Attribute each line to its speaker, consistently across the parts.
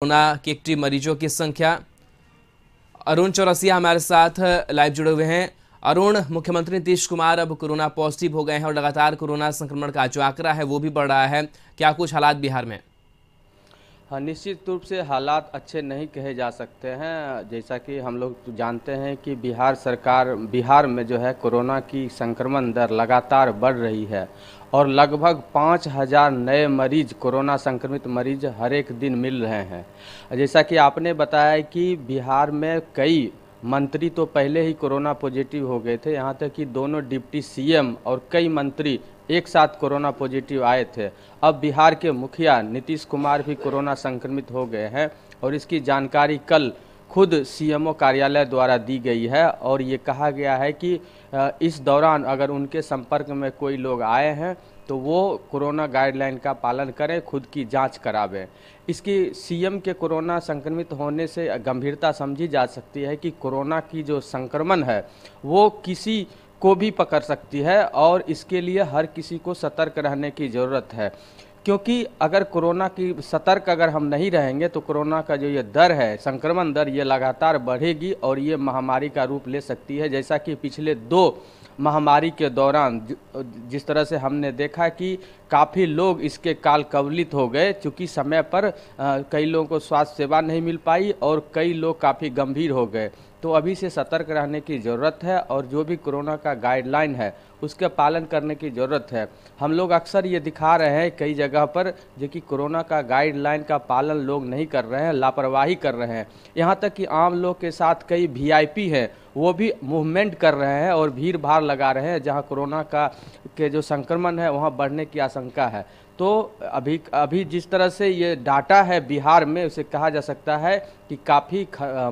Speaker 1: corona के active मरीजों की संख्या अरुण चौरसिया हमारे साथ लाइव जुड़े हुए हैं अरुण मुख्यमंत्री नीतीश कुमार अब कोरोना पॉजिटिव हो गए हैं और लगातार कोरोना संक्रमण का जो आंकड़ा है वो भी बढ़ रहा है क्या कुछ हालात बिहार में हाँ निश्चित रूप से हालात अच्छे नहीं कहे जा सकते हैं जैसा कि हम लोग तो जानते हैं कि बिहार सरकार बिहार में जो है कोरोना की संक्रमण दर लगातार बढ़ रही है और लगभग पाँच हज़ार नए मरीज कोरोना संक्रमित मरीज हर एक दिन मिल रहे हैं जैसा कि आपने बताया कि बिहार में कई मंत्री तो पहले ही कोरोना पॉजिटिव हो गए थे यहाँ तक कि दोनों डिप्टी सीएम और कई मंत्री एक साथ कोरोना पॉजिटिव आए थे अब बिहार के मुखिया नीतीश कुमार भी कोरोना संक्रमित हो गए हैं और इसकी जानकारी कल खुद सीएमओ कार्यालय द्वारा दी गई है और ये कहा गया है कि इस दौरान अगर उनके संपर्क में कोई लोग आए हैं तो वो कोरोना गाइडलाइन का पालन करें खुद की जांच करावें इसकी सीएम के कोरोना संक्रमित होने से गंभीरता समझी जा सकती है कि कोरोना की जो संक्रमण है वो किसी को भी पकड़ सकती है और इसके लिए हर किसी को सतर्क रहने की ज़रूरत है क्योंकि अगर कोरोना की सतर्क अगर हम नहीं रहेंगे तो कोरोना का जो ये दर है संक्रमण दर ये लगातार बढ़ेगी और ये महामारी का रूप ले सकती है जैसा कि पिछले दो महामारी के दौरान जिस तरह से हमने देखा कि काफ़ी लोग इसके काल कवलित हो गए क्योंकि समय पर कई लोगों को स्वास्थ्य सेवा नहीं मिल पाई और कई लोग काफ़ी गंभीर हो गए तो अभी से सतर्क रहने की ज़रूरत है और जो भी कोरोना का गाइडलाइन है उसके पालन करने की ज़रूरत है हम लोग अक्सर ये दिखा रहे हैं कई जगह पर जो कि कोरोना का गाइडलाइन का पालन लोग नहीं कर रहे हैं लापरवाही कर रहे हैं यहाँ तक कि आम लोग के साथ कई वीआईपी हैं वो भी मूवमेंट कर रहे हैं और भीड़ भाड़ लगा रहे हैं जहाँ कोरोना का के जो संक्रमण है वहाँ बढ़ने की आशंका है तो अभी अभी जिस तरह से ये डाटा है बिहार में उसे कहा जा सकता है कि काफ़ी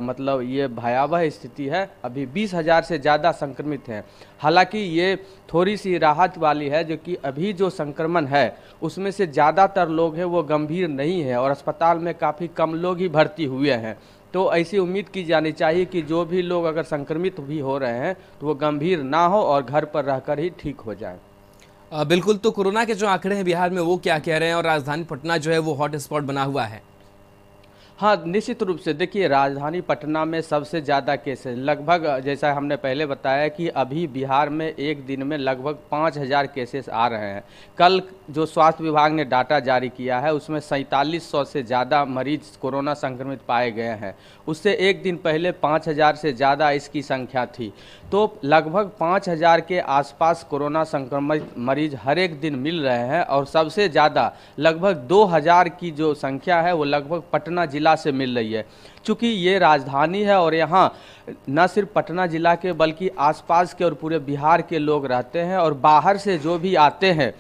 Speaker 1: मतलब ये भयावह स्थिति है अभी बीस हज़ार से ज़्यादा संक्रमित हैं हालांकि ये थोड़ी सी राहत वाली है जो कि अभी जो संक्रमण है उसमें से ज़्यादातर लोग हैं वो गंभीर नहीं है और अस्पताल में काफ़ी कम लोग ही भर्ती हुए हैं तो ऐसी उम्मीद की जानी चाहिए कि जो भी लोग अगर संक्रमित भी हो रहे हैं तो वो गंभीर ना हो और घर पर रहकर ही ठीक हो जाए बिल्कुल तो कोरोना के जो आंकड़े हैं बिहार में वो क्या कह रहे हैं और राजधानी पटना जो है वो हॉट स्पॉट बना हुआ है हाँ निश्चित रूप से देखिए राजधानी पटना में सबसे ज़्यादा केसेस लगभग जैसा हमने पहले बताया कि अभी बिहार में एक दिन में लगभग पाँच हज़ार केसेस आ रहे हैं कल जो स्वास्थ्य विभाग ने डाटा जारी किया है उसमें सैंतालीस सौ से ज़्यादा मरीज कोरोना संक्रमित पाए गए हैं उससे एक दिन पहले पाँच हज़ार से ज़्यादा इसकी संख्या थी तो लगभग पाँच हज़ार के आसपास कोरोना संक्रमित मरीज हर एक दिन मिल रहे हैं और सबसे ज़्यादा लगभग दो हज़ार की जो संख्या है वो लगभग पटना जिला जिला से मिल रही है चूँकि ये राजधानी है और यहाँ न सिर्फ पटना ज़िला के बल्कि आसपास के और पूरे बिहार के लोग रहते हैं और बाहर से जो भी आते हैं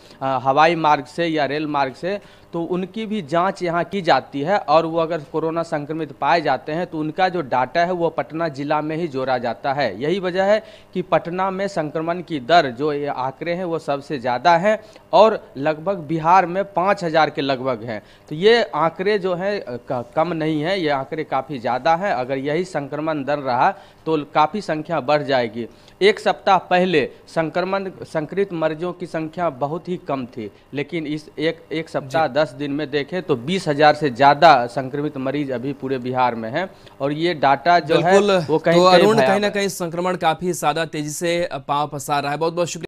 Speaker 1: हवाई मार्ग से या रेल मार्ग से तो उनकी भी जांच यहाँ की जाती है और वो अगर कोरोना संक्रमित पाए जाते हैं तो उनका जो डाटा है वो पटना ज़िला में ही जोड़ा जाता है यही वजह है कि पटना में संक्रमण की दर जो ये आंकड़े हैं वो सबसे ज़्यादा हैं और लगभग बिहार में पाँच हज़ार के लगभग हैं तो ये आंकड़े जो हैं कम नहीं हैं ये आंकड़े काफ़ी ज़्यादा हैं अगर यही संक्रमण दर रहा तो काफ़ी संख्या बढ़ जाएगी एक सप्ताह पहले संक्रमण संक्रमित मरीजों की संख्या बहुत ही कम थी लेकिन इस एक एक सप्ताह दस दिन में देखें तो बीस हज़ार से ज़्यादा संक्रमित मरीज अभी पूरे बिहार में हैं और ये डाटा जो है वो कहीं तो कहीं ना कहीं संक्रमण काफ़ी ज़्यादा तेज़ी से पाँव पसार रहा है बहुत बहुत शुक्रिया